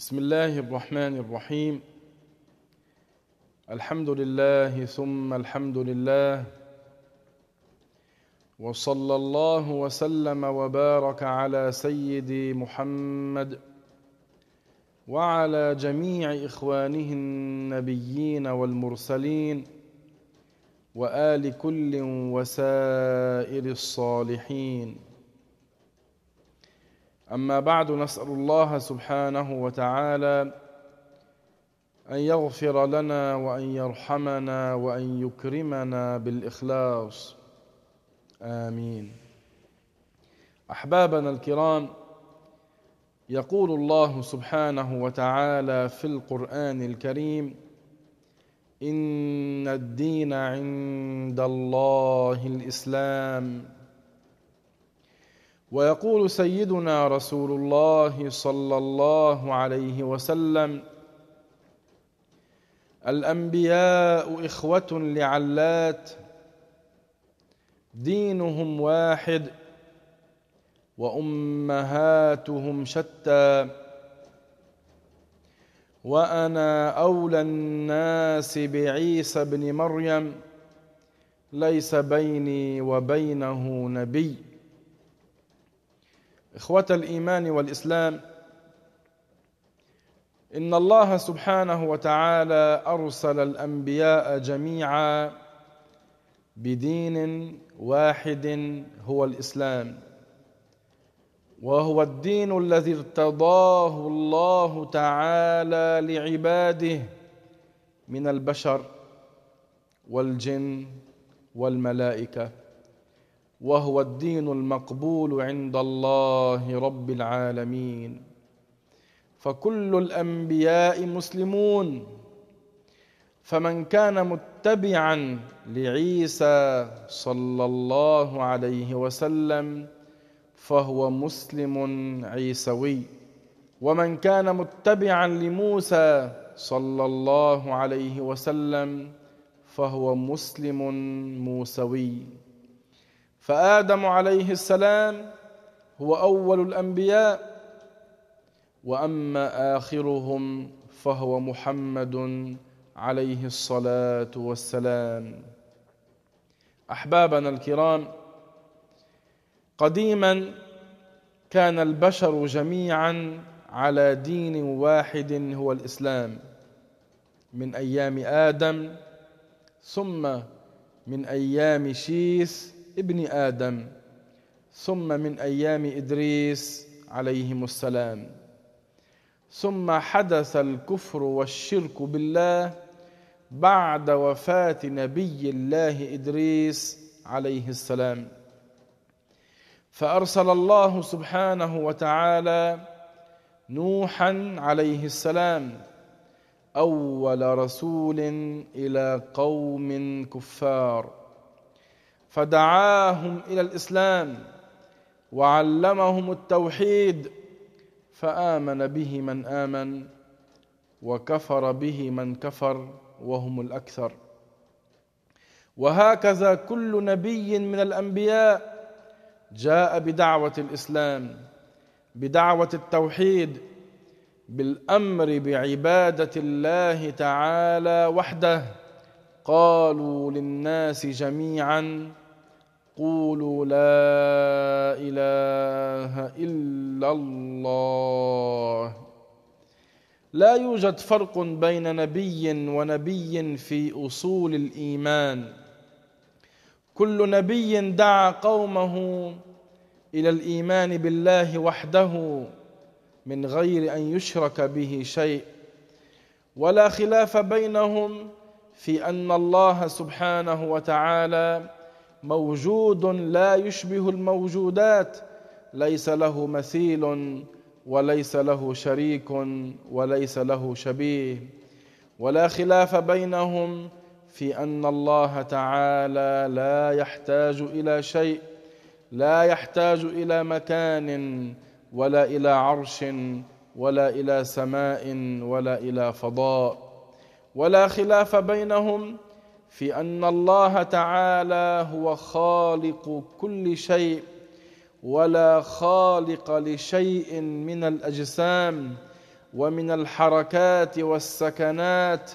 بسم الله الرحمن الرحيم الحمد لله ثم الحمد لله وصلى الله وسلم وبارك على سيدي محمد وعلى جميع اخوانه النبيين والمرسلين وال كل وسائر الصالحين أما بعد نسأل الله سبحانه وتعالى أن يغفر لنا وأن يرحمنا وأن يكرمنا بالإخلاص آمين أحبابنا الكرام يقول الله سبحانه وتعالى في القرآن الكريم إن الدين عند الله الإسلام ويقول سيدنا رسول الله صلى الله عليه وسلم الانبياء اخوه لعلات دينهم واحد وامهاتهم شتى وانا اولى الناس بعيسى بن مريم ليس بيني وبينه نبي إخوة الإيمان والإسلام إن الله سبحانه وتعالى أرسل الأنبياء جميعا بدين واحد هو الإسلام وهو الدين الذي ارتضاه الله تعالى لعباده من البشر والجن والملائكه وهو الدين المقبول عند الله رب العالمين فكل الانبياء مسلمون فمن كان متبعا لعيسى صلى الله عليه وسلم فهو مسلم عيسوي ومن كان متبعا لموسى صلى الله عليه وسلم فهو مسلم موسوي فادم عليه السلام هو اول الانبياء واما اخرهم فهو محمد عليه الصلاه والسلام احبابنا الكرام قديما كان البشر جميعا على دين واحد هو الاسلام من ايام ادم ثم من ايام شيث ابن آدم ثم من أيام إدريس عليهم السلام ثم حدث الكفر والشرك بالله بعد وفاة نبي الله إدريس عليه السلام فأرسل الله سبحانه وتعالى نوحا عليه السلام أول رسول إلى قوم كفار فدعاهم الى الاسلام وعلمهم التوحيد فامن به من امن وكفر به من كفر وهم الاكثر وهكذا كل نبي من الانبياء جاء بدعوه الاسلام بدعوه التوحيد بالامر بعباده الله تعالى وحده قالوا للناس جميعا قولوا لا اله الا الله لا يوجد فرق بين نبي ونبي في اصول الايمان كل نبي دعا قومه الى الايمان بالله وحده من غير ان يشرك به شيء ولا خلاف بينهم في ان الله سبحانه وتعالى موجود لا يشبه الموجودات ليس له مثيل وليس له شريك وليس له شبيه ولا خلاف بينهم في ان الله تعالى لا يحتاج الى شيء لا يحتاج الى مكان ولا الى عرش ولا الى سماء ولا الى فضاء ولا خلاف بينهم في ان الله تعالى هو خالق كل شيء ولا خالق لشيء من الاجسام ومن الحركات والسكنات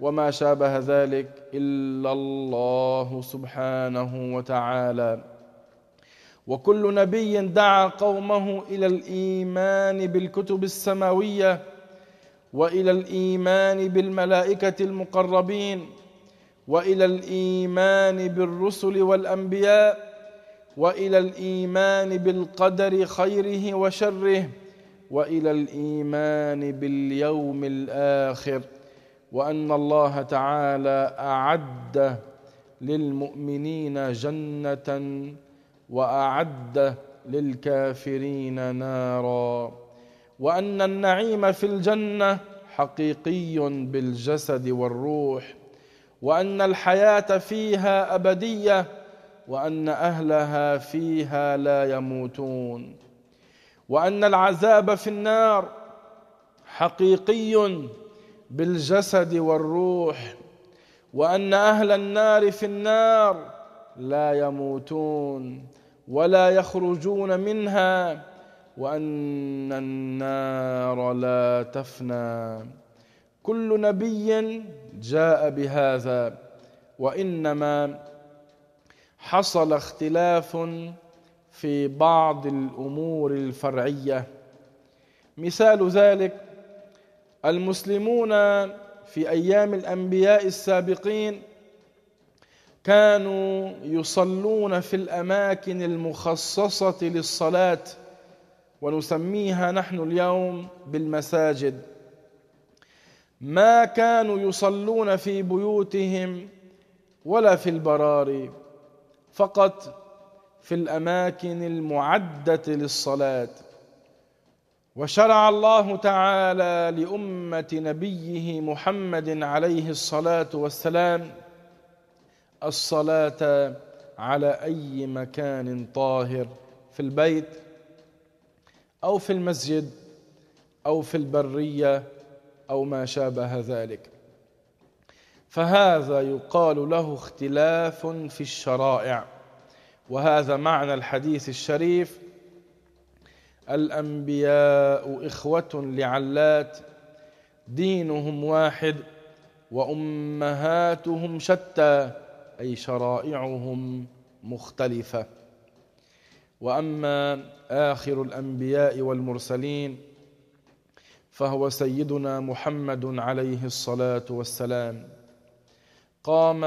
وما شابه ذلك الا الله سبحانه وتعالى وكل نبي دعا قومه الى الايمان بالكتب السماويه والى الايمان بالملائكه المقربين والى الايمان بالرسل والانبياء والى الايمان بالقدر خيره وشره والى الايمان باليوم الاخر وان الله تعالى اعد للمؤمنين جنه واعد للكافرين نارا وان النعيم في الجنه حقيقي بالجسد والروح وأن الحياة فيها أبدية وأن أهلها فيها لا يموتون وأن العذاب في النار حقيقي بالجسد والروح وأن أهل النار في النار لا يموتون ولا يخرجون منها وأن النار لا تفنى كل نبي جاء بهذا وانما حصل اختلاف في بعض الامور الفرعيه مثال ذلك المسلمون في ايام الانبياء السابقين كانوا يصلون في الاماكن المخصصه للصلاه ونسميها نحن اليوم بالمساجد ما كانوا يصلون في بيوتهم ولا في البراري فقط في الاماكن المعده للصلاه وشرع الله تعالى لامه نبيه محمد عليه الصلاه والسلام الصلاه على اي مكان طاهر في البيت او في المسجد او في البريه أو ما شابه ذلك فهذا يقال له اختلاف في الشرائع وهذا معنى الحديث الشريف الأنبياء إخوة لعلات دينهم واحد وأمهاتهم شتى أي شرائعهم مختلفة وأما آخر الأنبياء والمرسلين فهو سيدنا محمد عليه الصلاه والسلام قام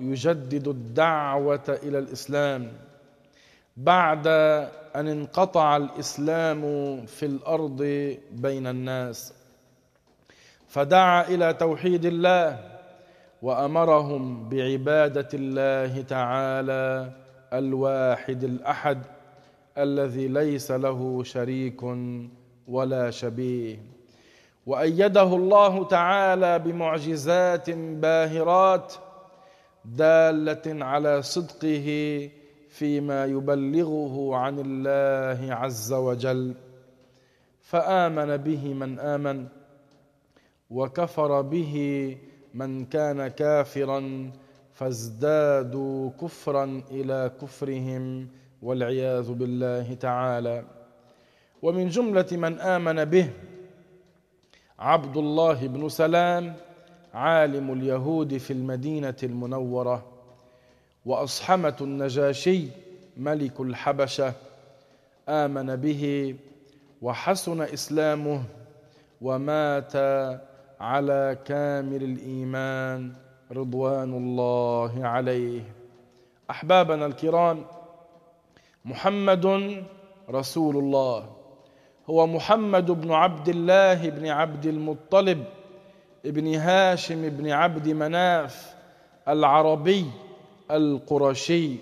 يجدد الدعوه الى الاسلام بعد ان انقطع الاسلام في الارض بين الناس فدعا الى توحيد الله وامرهم بعباده الله تعالى الواحد الاحد الذي ليس له شريك ولا شبيه وايده الله تعالى بمعجزات باهرات داله على صدقه فيما يبلغه عن الله عز وجل فامن به من امن وكفر به من كان كافرا فازدادوا كفرا الى كفرهم والعياذ بالله تعالى ومن جمله من امن به عبد الله بن سلام عالم اليهود في المدينه المنوره واصحمه النجاشي ملك الحبشه امن به وحسن اسلامه ومات على كامل الايمان رضوان الله عليه احبابنا الكرام محمد رسول الله هو محمد بن عبد الله بن عبد المطلب بن هاشم بن عبد مناف العربي القرشي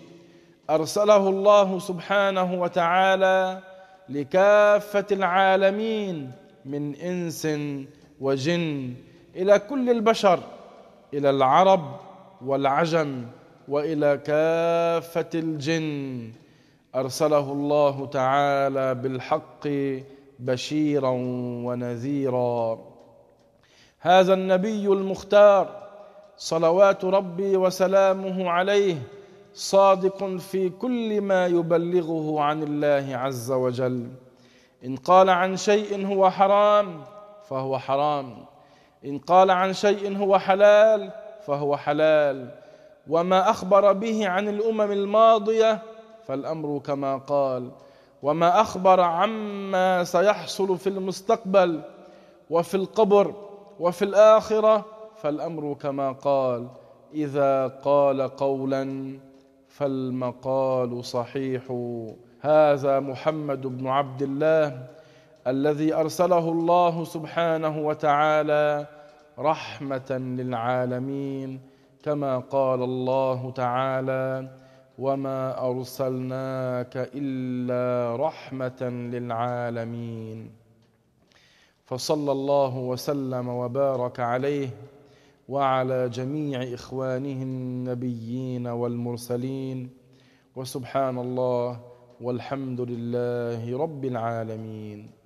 ارسله الله سبحانه وتعالى لكافه العالمين من انس وجن الى كل البشر الى العرب والعجم والى كافه الجن ارسله الله تعالى بالحق بشيرا ونذيرا هذا النبي المختار صلوات ربي وسلامه عليه صادق في كل ما يبلغه عن الله عز وجل ان قال عن شيء هو حرام فهو حرام ان قال عن شيء هو حلال فهو حلال وما اخبر به عن الامم الماضيه فالامر كما قال وما أخبر عما سيحصل في المستقبل وفي القبر وفي الآخرة فالأمر كما قال إذا قال قولا فالمقال صحيح هذا محمد بن عبد الله الذي أرسله الله سبحانه وتعالى رحمة للعالمين كما قال الله تعالى وما ارسلناك الا رحمه للعالمين فصلى الله وسلم وبارك عليه وعلى جميع اخوانه النبيين والمرسلين وسبحان الله والحمد لله رب العالمين